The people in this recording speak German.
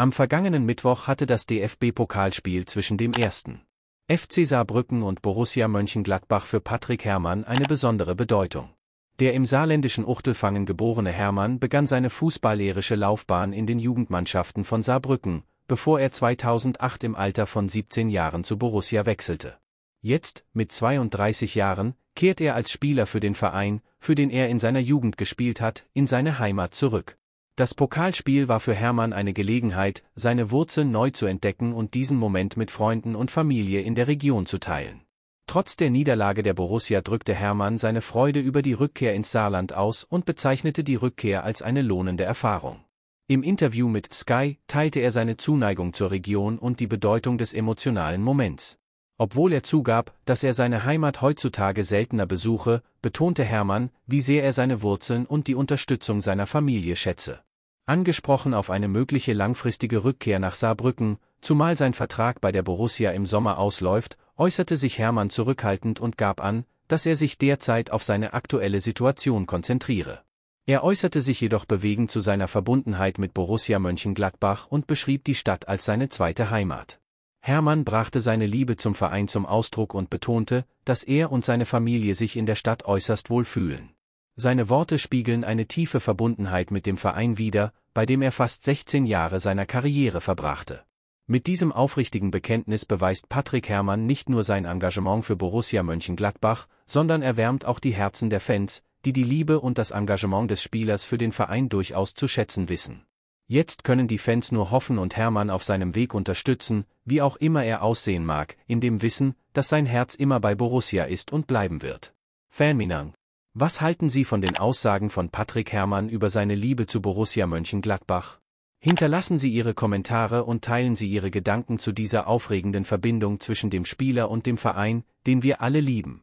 Am vergangenen Mittwoch hatte das DFB-Pokalspiel zwischen dem ersten FC Saarbrücken und Borussia Mönchengladbach für Patrick Herrmann eine besondere Bedeutung. Der im saarländischen Uchtelfangen geborene Hermann begann seine fußballerische Laufbahn in den Jugendmannschaften von Saarbrücken, bevor er 2008 im Alter von 17 Jahren zu Borussia wechselte. Jetzt, mit 32 Jahren, kehrt er als Spieler für den Verein, für den er in seiner Jugend gespielt hat, in seine Heimat zurück. Das Pokalspiel war für Hermann eine Gelegenheit, seine Wurzeln neu zu entdecken und diesen Moment mit Freunden und Familie in der Region zu teilen. Trotz der Niederlage der Borussia drückte Hermann seine Freude über die Rückkehr ins Saarland aus und bezeichnete die Rückkehr als eine lohnende Erfahrung. Im Interview mit Sky teilte er seine Zuneigung zur Region und die Bedeutung des emotionalen Moments. Obwohl er zugab, dass er seine Heimat heutzutage seltener besuche, betonte Hermann, wie sehr er seine Wurzeln und die Unterstützung seiner Familie schätze. Angesprochen auf eine mögliche langfristige Rückkehr nach Saarbrücken, zumal sein Vertrag bei der Borussia im Sommer ausläuft, äußerte sich Hermann zurückhaltend und gab an, dass er sich derzeit auf seine aktuelle Situation konzentriere. Er äußerte sich jedoch bewegend zu seiner Verbundenheit mit Borussia Mönchengladbach und beschrieb die Stadt als seine zweite Heimat. Hermann brachte seine Liebe zum Verein zum Ausdruck und betonte, dass er und seine Familie sich in der Stadt äußerst wohl fühlen. Seine Worte spiegeln eine tiefe Verbundenheit mit dem Verein wider, bei dem er fast 16 Jahre seiner Karriere verbrachte. Mit diesem aufrichtigen Bekenntnis beweist Patrick Herrmann nicht nur sein Engagement für Borussia Mönchengladbach, sondern erwärmt auch die Herzen der Fans, die die Liebe und das Engagement des Spielers für den Verein durchaus zu schätzen wissen. Jetzt können die Fans nur hoffen und Hermann auf seinem Weg unterstützen, wie auch immer er aussehen mag, in dem Wissen, dass sein Herz immer bei Borussia ist und bleiben wird. Fanminang. Was halten Sie von den Aussagen von Patrick Hermann über seine Liebe zu Borussia Mönchengladbach? Hinterlassen Sie Ihre Kommentare und teilen Sie Ihre Gedanken zu dieser aufregenden Verbindung zwischen dem Spieler und dem Verein, den wir alle lieben.